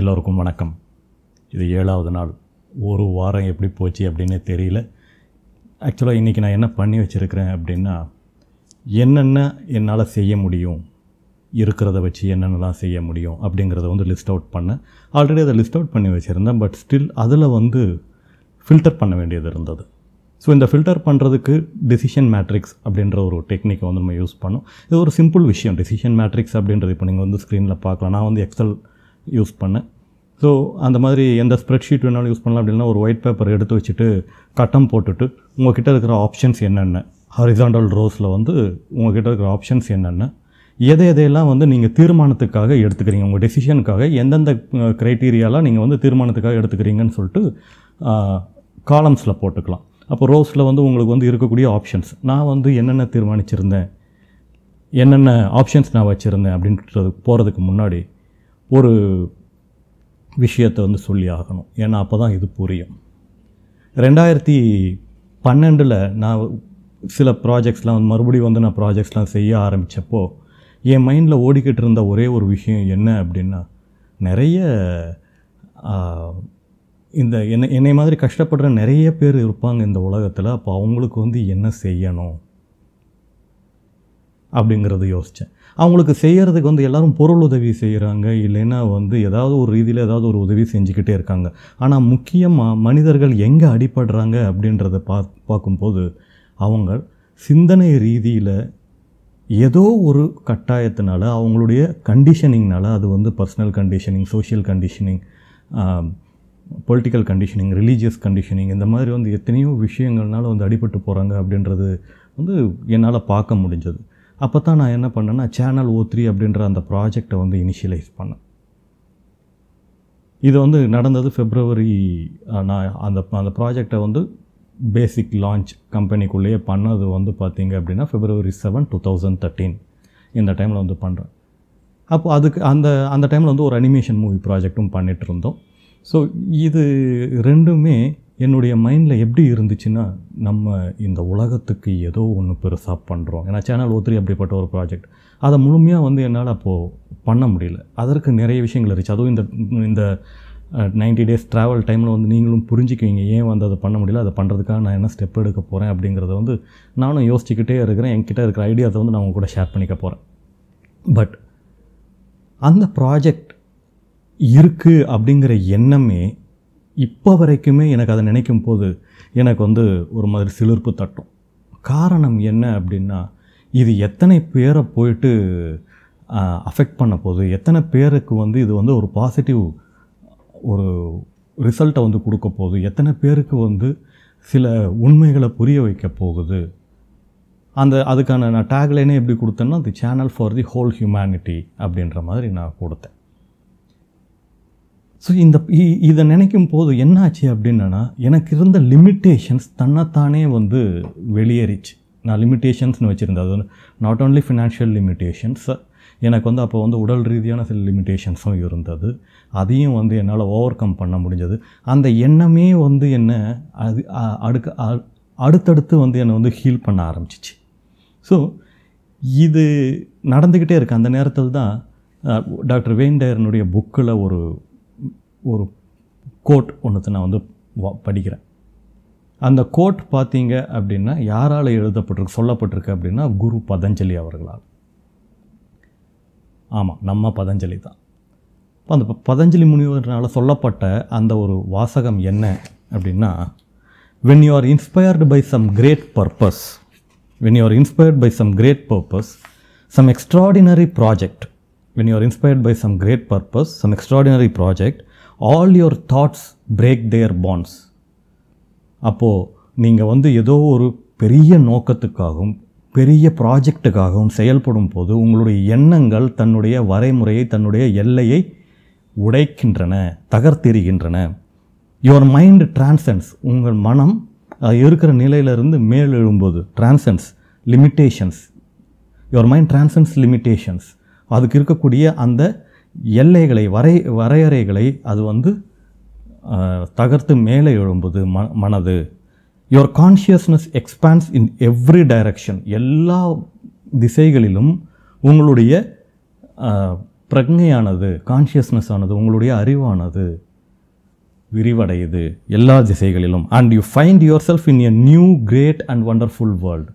எல்லோருக்கும் வணக்கம் இது ஏழாவது நாள் ஒரு வாரம் எப்படி போச்சு அப்படின்னு தெரியல ஆக்சுவலாக இன்றைக்கி நான் என்ன பண்ணி வச்சுருக்கிறேன் அப்படின்னா என்னென்ன என்னால் செய்ய முடியும் இருக்கிறத வச்சு என்னென்னலாம் செய்ய முடியும் அப்படிங்கிறத வந்து லிஸ்ட் அவுட் பண்ணேன் ஆல்ரெடி அதை லிஸ்ட் அவுட் பண்ணி வச்சுருந்தேன் பட் ஸ்டில் அதில் வந்து ஃபில்டர் பண்ண வேண்டியது இருந்தது ஸோ இந்த ஃபில்டர் பண்ணுறதுக்கு டெசிஷன் மேட்ரிக்ஸ் அப்படின்ற ஒரு டெக்னிக்கை வந்து நம்ம யூஸ் பண்ணோம் இது ஒரு சிம்பிள் விஷயம் டெசிஷன் மேட்ரிக்ஸ் அப்படின்றது இப்போ நீங்கள் வந்து ஸ்க்ரீனில் பார்க்கலாம் நான் வந்து எக்ஸல் யூஸ் பண்ணேன் ஸோ அந்த மாதிரி எந்த ஸ்ப்ரெட்ஷீட் வேணாலும் யூஸ் பண்ணலாம் அப்படின்னா ஒரு ஒயிட் பேப்பர் எடுத்து வச்சுட்டு கட்டம் போட்டுட்டு உங்கள்கிட்ட இருக்கிற ஆப்ஷன்ஸ் என்னென்ன ஹரிசாண்டல் ரோஸில் வந்து உங்கள்கிட்ட இருக்கிற ஆப்ஷன்ஸ் என்னென்ன எதை எதையெல்லாம் வந்து நீங்கள் தீர்மானத்துக்காக எடுத்துக்கிறீங்க உங்கள் டெசிஷனுக்காக எந்தெந்த க்ரைட்டீரியாலாம் நீங்கள் வந்து தீர்மானத்துக்காக எடுத்துக்கிறீங்கன்னு சொல்லிட்டு காலம்ஸில் போட்டுக்கலாம் அப்போ ரோஸில் வந்து உங்களுக்கு வந்து இருக்கக்கூடிய ஆப்ஷன்ஸ் நான் வந்து என்னென்ன தீர்மானிச்சிருந்தேன் என்னென்ன ஆப்ஷன்ஸ் நான் வச்சுருந்தேன் அப்படின்றது போகிறதுக்கு முன்னாடி ஒரு விஷயத்தை வந்து சொல்லி ஆகணும் ஏன்னா அப்போ தான் இது புரியும் ரெண்டாயிரத்தி பன்னெண்டில் நான் சில ப்ராஜெக்ட்ஸ்லாம் வந்து மறுபடியும் வந்து நான் ப்ராஜெக்ட்ஸ்லாம் செய்ய ஆரம்பித்தப்போ என் மைண்டில் ஓடிக்கிட்டு இருந்த ஒரே ஒரு விஷயம் என்ன அப்படின்னா நிறைய இந்த என்னை என்னை மாதிரி கஷ்டப்படுற நிறைய பேர் இருப்பாங்க இந்த உலகத்தில் அப்போ அவங்களுக்கு வந்து என்ன செய்யணும் அப்படிங்கிறது யோசித்தேன் அவங்களுக்கு செய்கிறதுக்கு வந்து எல்லோரும் பொருள் உதவி செய்கிறாங்க இல்லைன்னா வந்து ஏதாவது ஒரு ரீதியில் ஏதாவது ஒரு உதவி செஞ்சுக்கிட்டே இருக்காங்க ஆனால் முக்கியமாக மனிதர்கள் எங்கே அடிபடுறாங்க அப்படின்றத பா பார்க்கும்போது அவங்க சிந்தனை ரீதியில் ஏதோ ஒரு கட்டாயத்தினால அவங்களுடைய கண்டிஷனிங்னால் அது வந்து personal conditioning social conditioning political conditioning religious conditioning இந்த மாதிரி வந்து எத்தனையோ விஷயங்கள்னால வந்து அடிபட்டு போகிறாங்க அப்படின்றது வந்து என்னால் பார்க்க முடிஞ்சது அப்போ தான் நான் என்ன பண்ணேன்னா சேனல் ஓ த்ரீ அப்படின்ற அந்த ப்ராஜெக்டை வந்து இனிஷியலைஸ் பண்ணேன் இது வந்து நடந்தது ஃபெப்ரவரி நான் அந்த அந்த ப்ராஜெக்டை வந்து பேசிக் லான்ச் கம்பெனிக்குள்ளேயே பண்ணது வந்து பார்த்திங்க அப்படின்னா February seven two thousand thirteen இந்த டைமில் வந்து பண்ணுறேன் அப்போ அதுக்கு அந்த அந்த டைமில் வந்து ஒரு அனிமேஷன் மூவி ப்ராஜெக்ட்டும் பண்ணிகிட்டு இருந்தோம் ஸோ இது ரெண்டுமே என்னுடைய மைண்டில் எப்படி இருந்துச்சுன்னா நம்ம இந்த உலகத்துக்கு ஏதோ ஒன்று பெருசாக பண்ணுறோம் ஏன்னா சேனல் ஒத்திரி அப்படிப்பட்ட ஒரு ப்ராஜெக்ட் அதை முழுமையாக வந்து என்னால் அப்போது பண்ண முடியல அதற்கு நிறைய விஷயங்கள் இருந்துச்சு அதுவும் இந்த இந்த நைன்டி டேஸ் ட்ராவல் டைமில் வந்து நீங்களும் புரிஞ்சுக்குவீங்க ஏன் வந்து அதை பண்ண முடியல அதை பண்ணுறதுக்காக நான் என்ன ஸ்டெப் எடுக்க போகிறேன் அப்படிங்கிறத வந்து நானும் யோசிச்சுக்கிட்டே இருக்கிறேன் என்கிட்ட இருக்கிற ஐடியாஸை வந்து நான் உங்க கூட ஷேர் பண்ணிக்க போகிறேன் பட் அந்த ப்ராஜெக்ட் இருக்குது அப்படிங்கிற எண்ணமே இப்போ வரைக்குமே எனக்கு அதை நினைக்கும் போது எனக்கு வந்து ஒரு மாதிரி சிலிர்ப்பு தட்டும் காரணம் என்ன அப்படின்னா இது எத்தனை பேரை போயிட்டு அஃபெக்ட் பண்ண போகுது எத்தனை பேருக்கு வந்து இது வந்து ஒரு பாசிட்டிவ் ஒரு ரிசல்ட்டை வந்து கொடுக்க போகுது எத்தனை பேருக்கு வந்து சில உண்மைகளை புரிய வைக்க போகுது அந்த அதுக்கான நான் டேக்லைனே எப்படி கொடுத்தேன்னா the channel for the whole humanity அப்படின்ற மாதிரி நான் கொடுத்தேன் ஸோ இந்த இதை நினைக்கும் போது என்னாச்சு அப்படின்னா எனக்கு இருந்த லிமிட்டேஷன்ஸ் தன்னைத்தானே வந்து வெளியேறிச்சு நான் லிமிட்டேஷன்ஸ்னு வச்சுருந்தேன் அது வந்து நாட் ஓன்லி ஃபினான்ஷியல் லிமிட்டேஷன்ஸ் எனக்கு வந்து அப்போ வந்து உடல் ரீதியான சில லிமிட்டேஷன்ஸும் இருந்தது அதையும் வந்து என்னால் ஓவர் கம் பண்ண முடிஞ்சது அந்த எண்ணமே வந்து என்ன அது அடுக்க அடுத்தடுத்து வந்து என்னை வந்து ஹீல் பண்ண ஆரம்பிச்சிச்சு ஸோ இது நடந்துக்கிட்டே இருக்குது அந்த நேரத்தில் தான் டாக்டர் வேண்டையரனுடைய புக்கில் ஒரு ஒரு கோட் ஒன்றுத்தை நான் வந்து படிக்கிறேன் அந்த கோட் பார்த்தீங்க அப்படின்னா யாரால் எழுதப்பட்டிருக்கு சொல்லப்பட்டிருக்கு அப்படின்னா குரு பதஞ்சலி அவர்களால் ஆமாம் நம்ம பதஞ்சலி தான் அந்த பதஞ்சலி முனிவர்னால் சொல்லப்பட்ட அந்த ஒரு வாசகம் என்ன அப்படின்னா when you are inspired by some great purpose when you are inspired by some great purpose some extraordinary project when you are inspired by some great purpose some extraordinary project all your thoughts break their bonds அப்போது நீங்கள் வந்து ஏதோ ஒரு பெரிய நோக்கத்துக்காகவும் பெரிய ப்ராஜெக்டுக்காகவும் செயல்படும் போது உங்களுடைய எண்ணங்கள் தன்னுடைய வரைமுறையை தன்னுடைய எல்லையை உடைக்கின்றன தகர்த்தெறிகின்றன யுவர் மைண்டு டிரான்சன்ஸ் உங்கள் மனம் இருக்கிற நிலையிலிருந்து மேலெழும்போது transcends limitations your mind transcends limitations அதுக்கு இருக்கக்கூடிய அந்த எல்லைகளை வரை வரையறைகளை அது வந்து தகர்த்து மேலே எழும்புது ம மனது your consciousness expands in every direction எல்லா திசைகளிலும் உங்களுடைய பிரக்ஞையானது கான்ஷியஸ்னஸ் ஆனது உங்களுடைய அறிவானது விரிவடையுது எல்லா திசைகளிலும் and you find yourself in a new great and wonderful world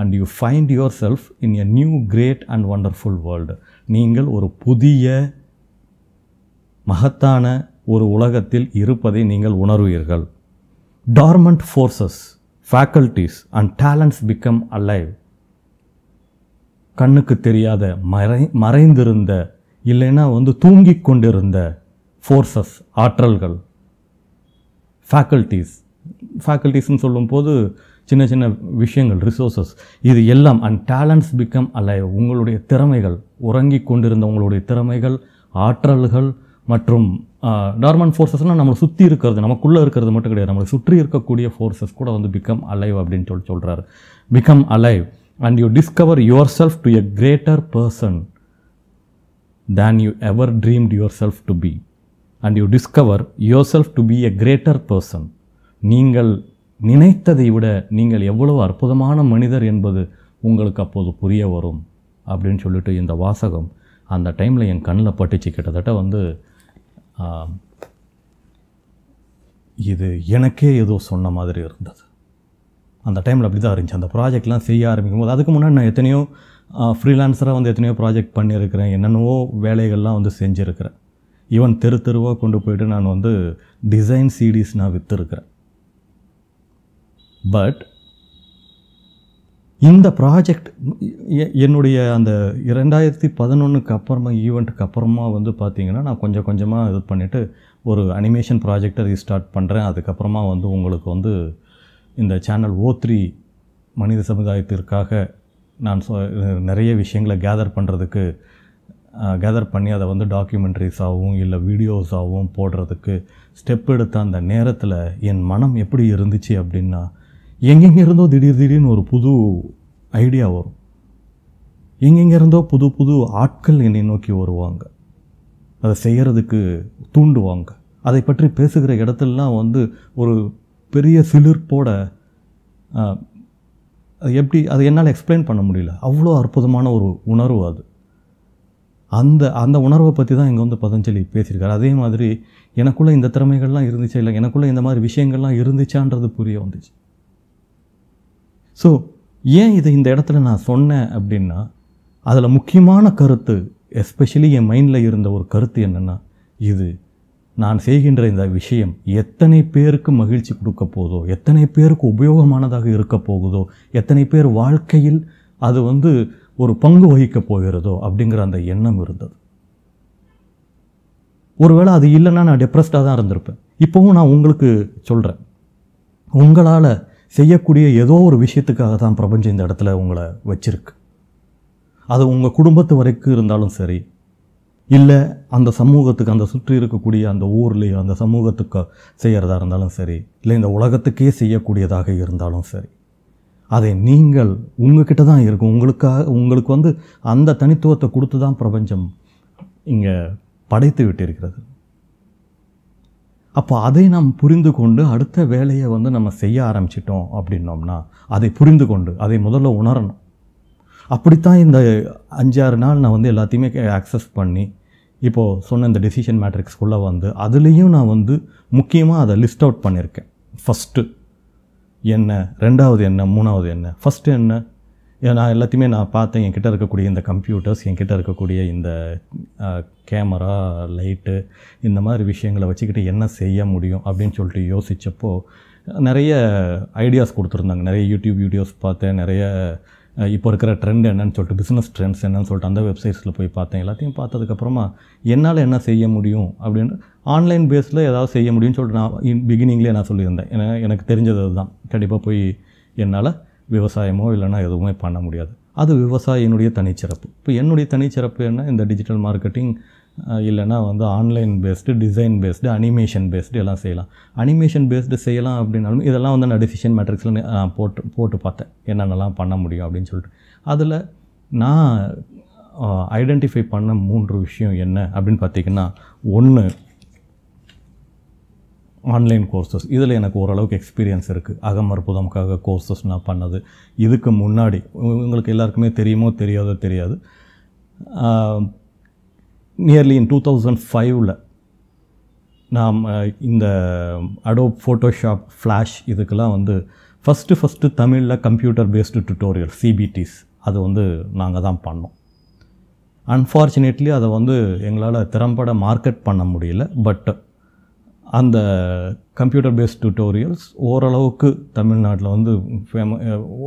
and you find yourself in a new great and wonderful world நீங்கள் ஒரு புதிய மகத்தான ஒரு உலகத்தில் இருப்பதை நீங்கள் உணர்வீர்கள் dormant forces faculties and talents become alive கண்ணுக்கு தெரியாத மறை மறைந்திருந்த இல்லைன்னா வந்து தூங்கி கொண்டிருந்த ஃபோர்ஸஸ் ஆற்றல்கள் ஃபேக்கல்டிஸ் ஃபேக்கல்டிஸ்ன்னு சொல்லும்போது சின்ன சின்ன விஷயங்கள் ரிசோர்ஸஸ் இது எல்லாம் அண்ட் டேலண்ட்ஸ் பிகம் அலைவ் உங்களுடைய திறமைகள் உறங்கி கொண்டிருந்த உங்களுடைய திறமைகள் ஆற்றல்கள் மற்றும் டார்மன் ஃபோர்ஸஸ்னால் நம்மளை சுற்றி இருக்கிறது நமக்குள்ளே இருக்கிறது மட்டும் கிடையாது நம்மளை சுற்றி இருக்கக்கூடிய ஃபோர்ஸஸ் கூட வந்து பிகம் அலைவ் அப்படின்னு சொல்லி சொல்கிறாரு become alive and you discover yourself to a greater person than you ever dreamed yourself to be and you discover yourself to be a greater person நீங்கள் நினைத்ததை விட நீங்கள் எவ்வளவு அற்புதமான மனிதர் என்பது உங்களுக்கு அப்போது புரிய வரும் அப்படின்னு சொல்லிட்டு இந்த வாசகம் அந்த டைமில் என் கண்ணில் பட்டுச்சு கிட்டத்தட்ட வந்து இது எனக்கே ஏதோ சொன்ன மாதிரி இருந்தது அந்த டைமில் அப்படி தான் இருந்துச்சு அந்த ப்ராஜெக்ட்லாம் செய்ய ஆரம்பிக்கும் போது அதுக்கு முன்னாடி நான் எத்தனையோ ஃப்ரீலான்சராக வந்து எத்தனையோ ப்ராஜெக்ட் பண்ணியிருக்கிறேன் என்னென்னவோ வேலைகள்லாம் வந்து செஞ்சுருக்கிறேன் ஈவன் தெரு தெருவாக கொண்டு போயிட்டு நான் வந்து டிசைன் சீடிஸ் நான் விற்றுருக்கிறேன் பட் இந்த ப்ராஜெக்ட் என்னுடைய அந்த இரண்டாயிரத்தி பதினொன்றுக்கு அப்புறமா ஈவெண்ட்டுக்கு அப்புறமா வந்து பார்த்திங்கன்னா நான் கொஞ்சம் கொஞ்சமாக இது பண்ணிவிட்டு ஒரு அனிமேஷன் ப்ராஜெக்டை ரீஸ்டார்ட் பண்ணுறேன் அதுக்கப்புறமா வந்து உங்களுக்கு வந்து இந்த சேனல் ஓ த்ரீ மனித சமுதாயத்திற்காக நான் சொ நிறைய விஷயங்களை கேதர் பண்ணுறதுக்கு கேதர் பண்ணி அதை வந்து டாக்குமெண்ட்ரிஸாகவும் இல்லை வீடியோஸாகவும் போடுறதுக்கு ஸ்டெப் எடுத்த அந்த நேரத்தில் என் மனம் எப்படி இருந்துச்சு அப்படின்னா இருந்தோ திடீர் திடீர்னு ஒரு புது ஐடியா வரும் இருந்தோ புது புது ஆட்கள் என்னை நோக்கி வருவாங்க அதை செய்கிறதுக்கு தூண்டுவாங்க அதை பற்றி பேசுகிற இடத்துலலாம் வந்து ஒரு பெரிய சிலிர்ப்போட எப்படி அதை என்னால் எக்ஸ்பிளைன் பண்ண முடியல அவ்வளோ அற்புதமான ஒரு உணர்வு அது அந்த அந்த உணர்வை பற்றி தான் இங்கே வந்து பதஞ்சலி பேசியிருக்காரு அதே மாதிரி எனக்குள்ளே இந்த திறமைகள்லாம் இருந்துச்சு இல்லை எனக்குள்ளே இந்த மாதிரி விஷயங்கள்லாம் இருந்துச்சான்றது புரிய வந்துச்சு ஸோ ஏன் இதை இந்த இடத்துல நான் சொன்னேன் அப்படின்னா அதில் முக்கியமான கருத்து எஸ்பெஷலி என் மைண்டில் இருந்த ஒரு கருத்து என்னென்னா இது நான் செய்கின்ற இந்த விஷயம் எத்தனை பேருக்கு மகிழ்ச்சி கொடுக்க போதோ எத்தனை பேருக்கு உபயோகமானதாக இருக்க போகுதோ எத்தனை பேர் வாழ்க்கையில் அது வந்து ஒரு பங்கு வகிக்கப் போகிறதோ அப்படிங்கிற அந்த எண்ணம் இருந்தது ஒருவேளை அது இல்லைன்னா நான் டிப்ரெஸ்டாக தான் இருந்திருப்பேன் இப்போவும் நான் உங்களுக்கு சொல்கிறேன் உங்களால் செய்யக்கூடிய ஏதோ ஒரு விஷயத்துக்காக தான் பிரபஞ்சம் இந்த இடத்துல உங்களை வச்சிருக்கு அது உங்கள் குடும்பத்து வரைக்கும் இருந்தாலும் சரி இல்லை அந்த சமூகத்துக்கு அந்த சுற்றி இருக்கக்கூடிய அந்த ஊர்லேயோ அந்த சமூகத்துக்கு செய்கிறதா இருந்தாலும் சரி இல்லை இந்த உலகத்துக்கே செய்யக்கூடியதாக இருந்தாலும் சரி அதை நீங்கள் உங்ககிட்ட தான் இருக்கும் உங்களுக்காக உங்களுக்கு வந்து அந்த தனித்துவத்தை கொடுத்து தான் பிரபஞ்சம் இங்கே படைத்து விட்டிருக்கிறது அப்போ அதை நாம் புரிந்து கொண்டு அடுத்த வேலையை வந்து நம்ம செய்ய ஆரம்பிச்சிட்டோம் அப்படின்னோம்னா அதை புரிந்து கொண்டு அதை முதல்ல உணரணும் அப்படித்தான் இந்த அஞ்சாறு நாள் நான் வந்து எல்லாத்தையுமே ஆக்சஸ் பண்ணி இப்போது சொன்ன இந்த டெசிஷன் மேட்ரிக்ஸ்குள்ளே வந்து அதுலேயும் நான் வந்து முக்கியமாக அதை லிஸ்ட் அவுட் பண்ணியிருக்கேன் ஃபஸ்ட்டு என்ன ரெண்டாவது என்ன மூணாவது என்ன ஃபஸ்ட்டு என்ன நான் எல்லாத்தையுமே நான் பார்த்தேன் என்கிட்ட இருக்கக்கூடிய இந்த கம்ப்யூட்டர்ஸ் என்கிட்ட இருக்கக்கூடிய இந்த கேமரா லைட்டு இந்த மாதிரி விஷயங்களை வச்சுக்கிட்டு என்ன செய்ய முடியும் அப்படின்னு சொல்லிட்டு யோசித்தப்போ நிறைய ஐடியாஸ் கொடுத்துருந்தாங்க நிறைய யூடியூப் வீடியோஸ் பார்த்தேன் நிறைய இப்போ இருக்கிற ட்ரெண்ட் என்னன்னு சொல்லிட்டு பிஸ்னஸ் ட்ரெண்ட்ஸ் என்னன்னு சொல்லிட்டு அந்த வெப்சைட்ஸில் போய் பார்த்தேன் எல்லாத்தையும் பார்த்ததுக்கப்புறமா என்னால் என்ன செய்ய முடியும் அப்படின்னு ஆன்லைன் பேஸில் ஏதாவது செய்ய முடியும்னு சொல்லிட்டு நான் பிகினிங்லேயே நான் சொல்லியிருந்தேன் ஏன்னா எனக்கு தெரிஞ்சது அதுதான் கண்டிப்பாக போய் என்னால் விவசாயமோ இல்லைனா எதுவுமே பண்ண முடியாது அது விவசாயினுடைய தனிச்சிறப்பு இப்போ என்னுடைய தனிச்சிறப்பு என்ன இந்த டிஜிட்டல் மார்க்கெட்டிங் இல்லைனா வந்து online based design based animation based எல்லாம் செய்யலாம் அனிமேஷன் பேஸ்டு செய்யலாம் அப்படின்னாலும் இதெல்லாம் வந்து நான் டிசிஷன் மேட்ரிக்ஸில் நான் போட்டு போட்டு பார்த்தேன் என்னென்னலாம் பண்ண முடியும் அப்படின்னு சொல்லிட்டு அதில் நான் ஐடென்டிஃபை பண்ண மூன்று விஷயம் என்ன அப்படின்னு பார்த்திங்கன்னா ஒன்று ஆன்லைன் கோர்சஸ் இதில் எனக்கு ஓரளவுக்கு எக்ஸ்பீரியன்ஸ் இருக்குது அகமற்புதம்காக கோர்சஸ் நான் பண்ணது இதுக்கு முன்னாடி உங்களுக்கு எல்லாருக்குமே தெரியுமோ தெரியாதோ தெரியாது நியர்லி இன் டூ தௌசண்ட் ஃபைவ்ல நாம் இந்த அடோப் ஃபோட்டோஷாப் ஃப்ளாஷ் இதுக்கெல்லாம் வந்து ஃபஸ்ட்டு ஃபஸ்ட்டு தமிழில் கம்ப்யூட்டர் பேஸ்டு டுட்டோரியல் சிபிடிஸ் அது வந்து நாங்கள் தான் பண்ணோம் அன்ஃபார்ச்சுனேட்லி அதை வந்து எங்களால் திறம்பட மார்க்கெட் பண்ண முடியல பட் அந்த கம்ப்யூட்டர் பேஸ்ட் டியூட்டோரியல்ஸ் ஓரளவுக்கு தமிழ்நாட்டில் வந்து ஃபேம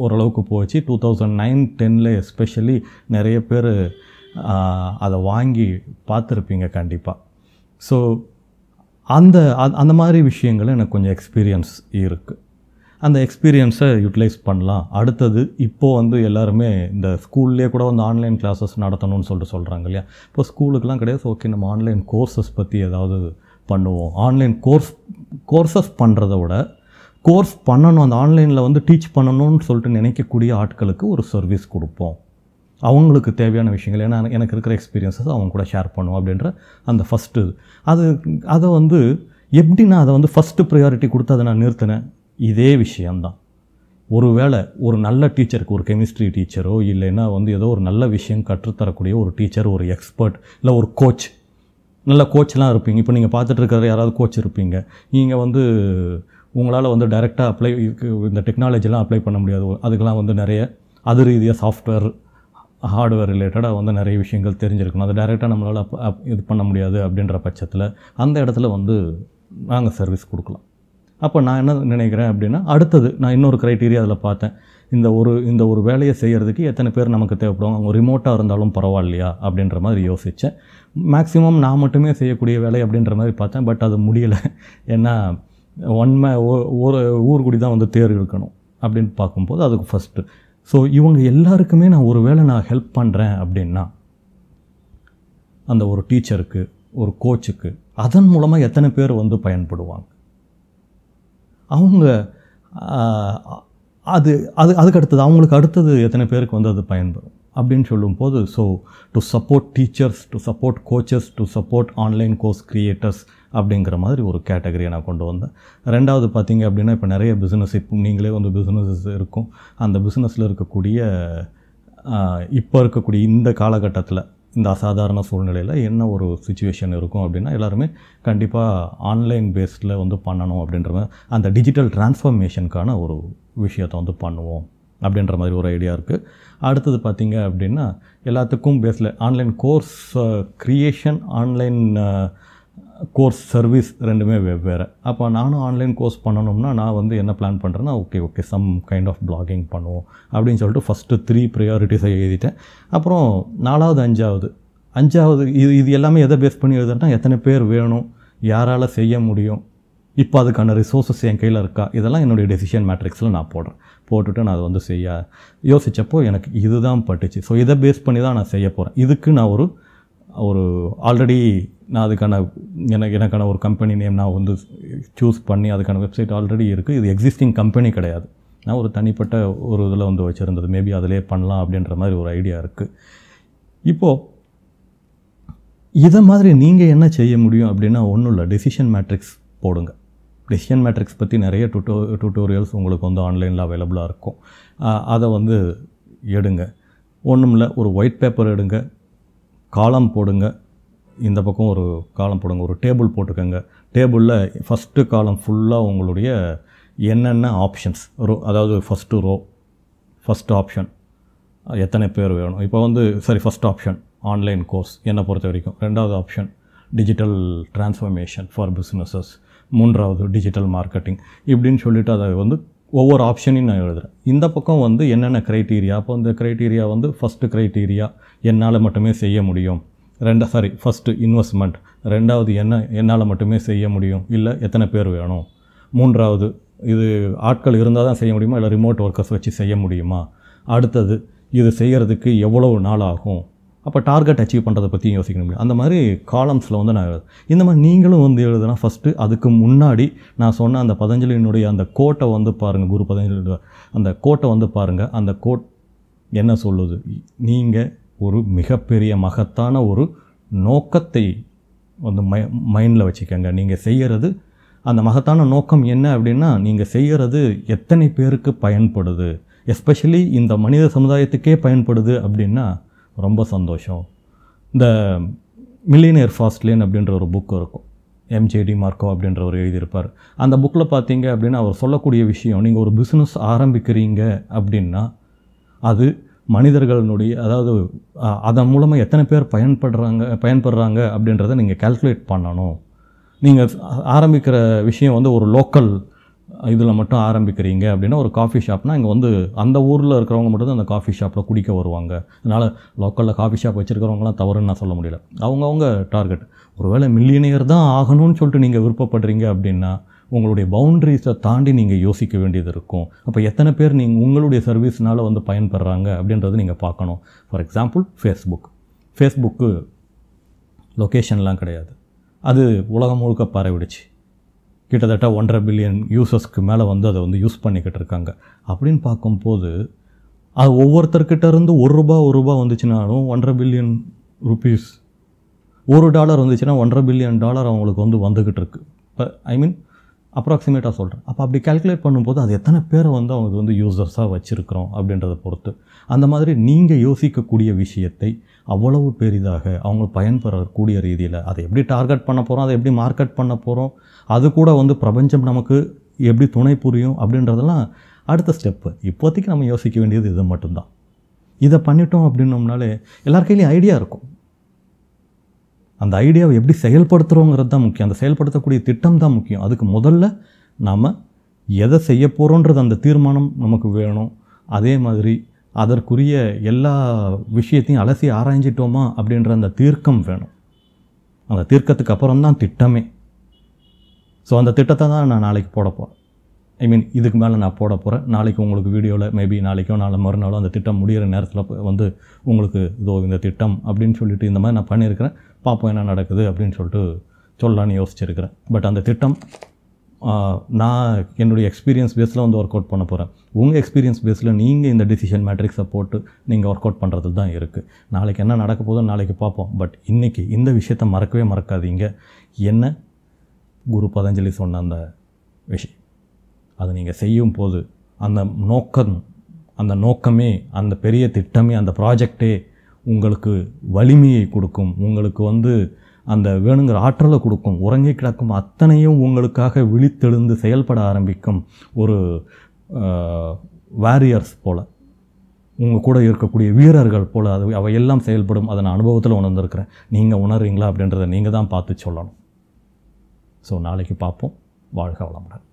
ஓரளவுக்கு போச்சு டூ தௌசண்ட் நைன் டென்னில் எஸ்பெஷலி நிறைய பேர் அதை வாங்கி பார்த்துருப்பீங்க கண்டிப்பாக ஸோ அந்த அந்த மாதிரி விஷயங்கள் எனக்கு கொஞ்சம் எக்ஸ்பீரியன்ஸ் இருக்குது அந்த எக்ஸ்பீரியன்ஸை யூட்டிலைஸ் பண்ணலாம் அடுத்தது இப்போது வந்து எல்லாருமே இந்த ஸ்கூல்லேயே கூட வந்து ஆன்லைன் கிளாஸஸ் நடத்தணும்னு சொல்லிட்டு சொல்கிறாங்க இல்லையா இப்போ ஸ்கூலுக்கெலாம் கிடையாது ஓகே நம்ம ஆன்லைன் கோர்சஸ் பற்றி ஏதாவது பண்ணுவோம் ஆன்லைன் கோர்ஸ் கோர்சஸ் பண்ணுறத விட கோர்ஸ் பண்ணணும் அந்த ஆன்லைனில் வந்து டீச் பண்ணணும்னு சொல்லிட்டு நினைக்கக்கூடிய ஆட்களுக்கு ஒரு சர்வீஸ் கொடுப்போம் அவங்களுக்கு தேவையான விஷயங்கள் ஏன்னா எனக்கு இருக்கிற எக்ஸ்பீரியன்ஸஸ் அவங்க கூட ஷேர் பண்ணுவோம் அப்படின்ற அந்த ஃபஸ்ட்டு அது அதை வந்து எப்படி நான் அதை வந்து ஃபஸ்ட்டு ப்ரையாரிட்டி கொடுத்து அதை நான் நிறுத்தினேன் இதே விஷயந்தான் ஒருவேளை ஒரு நல்ல டீச்சருக்கு ஒரு கெமிஸ்ட்ரி டீச்சரோ இல்லைன்னா வந்து ஏதோ ஒரு நல்ல விஷயம் கற்றுத்தரக்கூடிய ஒரு டீச்சர் ஒரு எக்ஸ்பர்ட் இல்லை ஒரு கோச் நல்ல கோச்செலாம் இருப்பீங்க இப்போ நீங்கள் பார்த்துட்டு இருக்கிற யாராவது கோச் இருப்பீங்க நீங்கள் வந்து உங்களால் வந்து டைரெக்டாக அப்ளை இந்த டெக்னாலஜிலாம் அப்ளை பண்ண முடியாது அதுக்கெலாம் வந்து நிறைய அது ரீதியாக சாஃப்ட்வேர் ஹார்ட்வேர் ரிலேட்டடாக வந்து நிறைய விஷயங்கள் தெரிஞ்சிருக்கணும் அதை டைரெக்டாக நம்மளால் இது பண்ண முடியாது அப்படின்ற பட்சத்தில் அந்த இடத்துல வந்து நாங்கள் சர்வீஸ் கொடுக்கலாம் அப்போ நான் என்ன நினைக்கிறேன் அப்படின்னா அடுத்தது நான் இன்னொரு க்ரைட்டீரியா அதில் பார்த்தேன் இந்த ஒரு இந்த ஒரு வேலையை செய்கிறதுக்கு எத்தனை பேர் நமக்கு தேவைப்படும் அவங்க ரிமோட்டாக இருந்தாலும் பரவாயில்லையா அப்படின்ற மாதிரி யோசித்தேன் மேக்ஸிமம் நான் மட்டுமே செய்யக்கூடிய வேலை அப்படின்ற மாதிரி பார்த்தேன் பட் அது முடியலை ஏன்னா ஒன்மை ஒரு குடி தான் வந்து தேர் இருக்கணும் அப்படின்னு பார்க்கும்போது அதுக்கு ஃபஸ்ட்டு ஸோ இவங்க எல்லாருக்குமே நான் ஒரு வேளை நான் ஹெல்ப் பண்ணுறேன் அப்படின்னா அந்த ஒரு டீச்சருக்கு ஒரு கோச்சுக்கு அதன் மூலமாக எத்தனை பேர் வந்து பயன்படுவாங்க அவங்க அது அது அதுக்கு அடுத்தது அவங்களுக்கு அடுத்தது எத்தனை பேருக்கு வந்து அது பயன்படும் அப்படின்னு சொல்லும்போது so to support teachers to support coaches to support online course creators அப்படிங்கிற மாதிரி ஒரு கேட்டகரியை நான் கொண்டு வந்தேன் ரெண்டாவது பார்த்தீங்க அப்படின்னா இப்போ நிறைய பிஸ்னஸ் இப்போ நீங்களே வந்து பிஸ்னஸஸ் இருக்கும் அந்த பிஸ்னஸில் இருக்கக்கூடிய இப்போ இருக்கக்கூடிய இந்த காலகட்டத்தில் இந்த அசாதாரண சூழ்நிலையில் என்ன ஒரு சுச்சுவேஷன் இருக்கும் அப்படின்னா எல்லாருமே கண்டிப்பாக ஆன்லைன் பேஸில் வந்து பண்ணணும் அப்படின்ற மாதிரி அந்த டிஜிட்டல் டிரான்ஸ்ஃபர்மேஷனுக்கான ஒரு விஷயத்த வந்து பண்ணுவோம் அப்படின்ற மாதிரி ஒரு ஐடியா இருக்குது அடுத்தது பார்த்திங்க அப்படின்னா எல்லாத்துக்கும் பேஸில் online course creation online course service ரெண்டுமே வெவ்வேறு அப்போ நானும் ஆன்லைன் கோர்ஸ் பண்ணணும்னா நான் வந்து என்ன பிளான் பண்ணுறேன்னா okay okay some kind of blogging பண்ணுவோம் அப்படின்னு சொல்லிட்டு ஃபஸ்ட்டு த்ரீ ப்ரையாரிட்டிஸை எழுதிட்டேன் அப்புறம் நாலாவது அஞ்சாவது அஞ்சாவது இது இது எல்லாமே எதை பேஸ் பண்ணி எழுதுனா எத்தனை பேர் வேணும் யாரால் செய்ய முடியும் இப்போ அதுக்கான ரிசோர்ஸஸ் என் கையில் இருக்கா இதெல்லாம் என்னுடைய டெசிஷன் மேட்ரிக்ஸில் நான் போடுறேன் போட்டுட்டு நான் அதை வந்து செய்ய யோசித்தப்போ எனக்கு இதுதான் பட்டுச்சு ஸோ இதை பேஸ் பண்ணி தான் நான் செய்ய போகிறேன் இதுக்கு நான் ஒரு ஒரு ஆல்ரெடி நான் அதுக்கான எனக்கு எனக்கான ஒரு கம்பெனி நேம் நான் வந்து சூஸ் பண்ணி அதுக்கான வெப்சைட் ஆல்ரெடி இருக்குது இது எக்ஸிஸ்டிங் கம்பெனி கிடையாது நான் ஒரு தனிப்பட்ட ஒரு இதில் வந்து வச்சுருந்தது மேபி அதிலே பண்ணலாம் அப்படின்ற மாதிரி ஒரு ஐடியா இருக்குது இப்போது இதை மாதிரி நீங்கள் என்ன செய்ய முடியும் அப்படின்னா ஒன்றும் இல்லை டெசிஷன் மேட்ரிக்ஸ் போடுங்க டெசிஷன் மேட்ரிக்ஸ் பற்றி நிறைய டுட்டோ டுட்டோரியல்ஸ் உங்களுக்கு வந்து ஆன்லைனில் அவைலபிளாக இருக்கும் அதை வந்து எடுங்க ஒன்றும் இல்லை ஒரு ஒயிட் பேப்பர் எடுங்க காலம் போடுங்க இந்த பக்கம் ஒரு காலம் போடுங்க ஒரு டேபிள் போட்டுக்கோங்க டேபிளில் ஃபஸ்ட்டு காலம் ஃபுல்லாக உங்களுடைய என்னென்ன ஆப்ஷன்ஸ் ரோ அதாவது ஃபஸ்ட்டு ரோ ஃபஸ்ட் ஆப்ஷன் எத்தனை பேர் வேணும் இப்போ வந்து சரி ஃபஸ்ட் ஆப்ஷன் ஆன்லைன் கோர்ஸ் என்னை பொறுத்த வரைக்கும் ரெண்டாவது option digital transformation for businesses மூன்றாவது டிஜிட்டல் மார்க்கெட்டிங் இப்படின்னு சொல்லிவிட்டு அதை வந்து ஒவ்வொரு ஆப்ஷனையும் நான் எழுதுகிறேன் இந்த பக்கம் வந்து என்னென்ன க்ரைட்டீரியா அப்போ இந்த க்ரைட்டீரியா வந்து ஃபஸ்ட்டு க்ரைட்டீரியா என்னால் மட்டுமே செய்ய முடியும் ரெண்டா சாரி ஃபஸ்ட்டு இன்வெஸ்ட்மெண்ட் ரெண்டாவது என்ன என்னால் மட்டுமே செய்ய முடியும் இல்லை எத்தனை பேர் வேணும் மூன்றாவது இது ஆட்கள் இருந்தால் தான் செய்ய முடியுமா இல்லை ரிமோட் ஒர்க்கர்ஸ் வச்சு செய்ய முடியுமா அடுத்தது இது செய்கிறதுக்கு எவ்வளவு நாள் ஆகும் அப்போ டார்கெட் அச்சீவ் பண்ணுறதை பற்றியும் யோசிக்கணும் அந்த மாதிரி காலம்ஸில் வந்து நான் எழுது இந்த மாதிரி நீங்களும் வந்து எழுதுனா ஃபஸ்ட்டு அதுக்கு முன்னாடி நான் சொன்ன அந்த பதஞ்சலியினுடைய அந்த கோட்டை வந்து பாருங்கள் குரு பதஞ்சலி அந்த கோட்டை வந்து பாருங்கள் அந்த கோட் என்ன சொல்லுது நீங்கள் ஒரு மிகப்பெரிய மகத்தான ஒரு நோக்கத்தை வந்து மை மைண்டில் வச்சுக்கோங்க நீங்கள் செய்கிறது அந்த மகத்தான நோக்கம் என்ன அப்படின்னா நீங்கள் செய்கிறது எத்தனை பேருக்கு பயன்படுது எஸ்பெஷலி இந்த மனித சமுதாயத்துக்கே பயன்படுது அப்படின்னா ரொம்ப சந்தோஷம் இந்த மில்லினியர் ஃபாஸ்ட் லேன் அப்படின்ற ஒரு புக்கு இருக்கும் எம்ஜேடி மார்க்கோ அப்படின்றவர் எழுதியிருப்பார் அந்த புக்கில் பார்த்தீங்க அப்படின்னா அவர் சொல்லக்கூடிய விஷயம் நீங்கள் ஒரு பிஸ்னஸ் ஆரம்பிக்கிறீங்க அப்படின்னா அது மனிதர்களுடைய அதாவது அதன் மூலமாக எத்தனை பேர் பயன்படுறாங்க பயன்படுறாங்க அப்படின்றத நீங்கள் கால்குலேட் பண்ணணும் நீங்கள் ஆரம்பிக்கிற விஷயம் வந்து ஒரு லோக்கல் இதில் மட்டும் ஆரம்பிக்கிறீங்க அப்படின்னா ஒரு காஃபி ஷாப்னால் இங்கே வந்து அந்த ஊரில் இருக்கிறவங்க மட்டும் அந்த காஃபி ஷாப்பில் குடிக்க வருவாங்க அதனால் லோக்கலில் காஃபி ஷாப் வச்சுருக்கிறவங்களாம் தவறுன்னு நான் சொல்ல முடியல அவங்கவுங்க டார்கெட் ஒருவேளை மில்லியனியர் தான் ஆகணும்னு சொல்லிட்டு நீங்கள் விருப்பப்படுறீங்க அப்படின்னா உங்களுடைய பவுண்ட்ரிஸை தாண்டி நீங்கள் யோசிக்க வேண்டியது இருக்கும் அப்போ எத்தனை பேர் நீங்கள் உங்களுடைய சர்வீஸ்னால் வந்து பயன்படுறாங்க அப்படின்றது நீங்கள் பார்க்கணும் ஃபார் எக்ஸாம்பிள் ஃபேஸ்புக் ஃபேஸ்புக்கு லொக்கேஷன்லாம் கிடையாது அது உலகம் முழுக்க பரவிடுச்சு கிட்டத்தட்ட ஒன்றரை பில்லியன் யூசர்ஸ்க்கு மேலே வந்து அதை வந்து யூஸ் பண்ணிக்கிட்டு இருக்காங்க அப்படின்னு பார்க்கும்போது அது ஒவ்வொருத்தர்கிட்ட இருந்து ஒரு ரூபா ஒரு ரூபா வந்துச்சுனாலும் ஒன்றரை பில்லியன் ருபீஸ் ஒரு டாலர் வந்துச்சுன்னா ஒன்றரை பில்லியன் டாலர் அவங்களுக்கு வந்து வந்துக்கிட்டு இருக்கு இப்போ ஐ மீன் அப்ராக்சிமேட்டாக சொல்கிறேன் அப்போ அப்படி கேல்குலேட் பண்ணும்போது அது எத்தனை பேரை வந்து அவங்க வந்து யூசர்ஸாக வச்சுருக்கிறோம் அப்படின்றத பொறுத்து அந்த மாதிரி நீங்கள் யோசிக்கக்கூடிய விஷயத்தை அவ்வளவு பெரிதாக அவங்க பயன்பெறக்கூடிய ரீதியில் அதை எப்படி டார்கெட் பண்ண போகிறோம் அதை எப்படி மார்க்கெட் பண்ண போகிறோம் அது கூட வந்து பிரபஞ்சம் நமக்கு எப்படி துணை புரியும் அப்படின்றதெல்லாம் அடுத்த ஸ்டெப்பு இப்போதைக்கு நம்ம யோசிக்க வேண்டியது இது மட்டும்தான் இதை பண்ணிட்டோம் அப்படின்னோம்னாலே எல்லார் கையிலையும் ஐடியா இருக்கும் அந்த ஐடியாவை எப்படி செயல்படுத்துகிறோங்கிறது தான் முக்கியம் அந்த செயல்படுத்தக்கூடிய திட்டம் தான் முக்கியம் அதுக்கு முதல்ல நாம் எதை செய்ய போகிறோன்றது அந்த தீர்மானம் நமக்கு வேணும் அதே மாதிரி அதற்குரிய எல்லா விஷயத்தையும் அலசி ஆராய்ஞ்சிட்டோமா அப்படின்ற அந்த தீர்க்கம் வேணும் அந்த தீர்க்கத்துக்கு அப்புறம்தான் திட்டமே ஸோ அந்த திட்டத்தை தான் நான் நாளைக்கு போட போகிறேன் ஐ மீன் இதுக்கு மேலே நான் போட போகிறேன் நாளைக்கு உங்களுக்கு வீடியோவில் மேபி நாளைக்கோ நாளை மறுநாளோ அந்த திட்டம் முடிகிற நேரத்தில் வந்து உங்களுக்கு இதோ இந்த திட்டம் அப்படின்னு சொல்லிட்டு இந்த மாதிரி நான் பண்ணியிருக்கிறேன் பார்ப்போம் என்ன நடக்குது அப்படின்னு சொல்லிட்டு சொல்லலான்னு யோசிச்சிருக்கிறேன் பட் அந்த திட்டம் நான் என்னுடைய எக்ஸ்பீரியன்ஸ் பேஸில் வந்து ஒர்க் அவுட் பண்ண போகிறேன் உங்கள் எக்ஸ்பீரியன்ஸ் பேஸில் நீங்கள் இந்த டிசிஷன் மேட்ரிக்ஸை போட்டு நீங்கள் ஒர்க் அவுட் பண்ணுறது தான் இருக்குது நாளைக்கு என்ன நடக்க போதும் நாளைக்கு பார்ப்போம் பட் இன்றைக்கி இந்த விஷயத்த மறக்கவே மறக்காதீங்க என்ன குரு பதஞ்சலி சொன்ன அந்த விஷயம் அதை நீங்கள் செய்யும் போது அந்த நோக்கம் அந்த நோக்கமே அந்த பெரிய திட்டமே அந்த ப்ராஜெக்டே உங்களுக்கு வலிமையை கொடுக்கும் உங்களுக்கு வந்து அந்த வேணுங்கிற ஆற்றலை கொடுக்கும் உறங்கி கிடக்கும் அத்தனையும் உங்களுக்காக விழித்தெழுந்து செயல்பட ஆரம்பிக்கும் ஒரு வாரியர்ஸ் போல் உங்கள் கூட இருக்கக்கூடிய வீரர்கள் போல் அது அவையெல்லாம் செயல்படும் அதை நான் அனுபவத்தில் உணர்ந்திருக்கிறேன் நீங்கள் உணர்றீங்களா அப்படின்றத நீங்கள் தான் பார்த்து சொல்லணும் ஸோ நாளைக்கு பார்ப்போம் வாழ்க வளமுடன்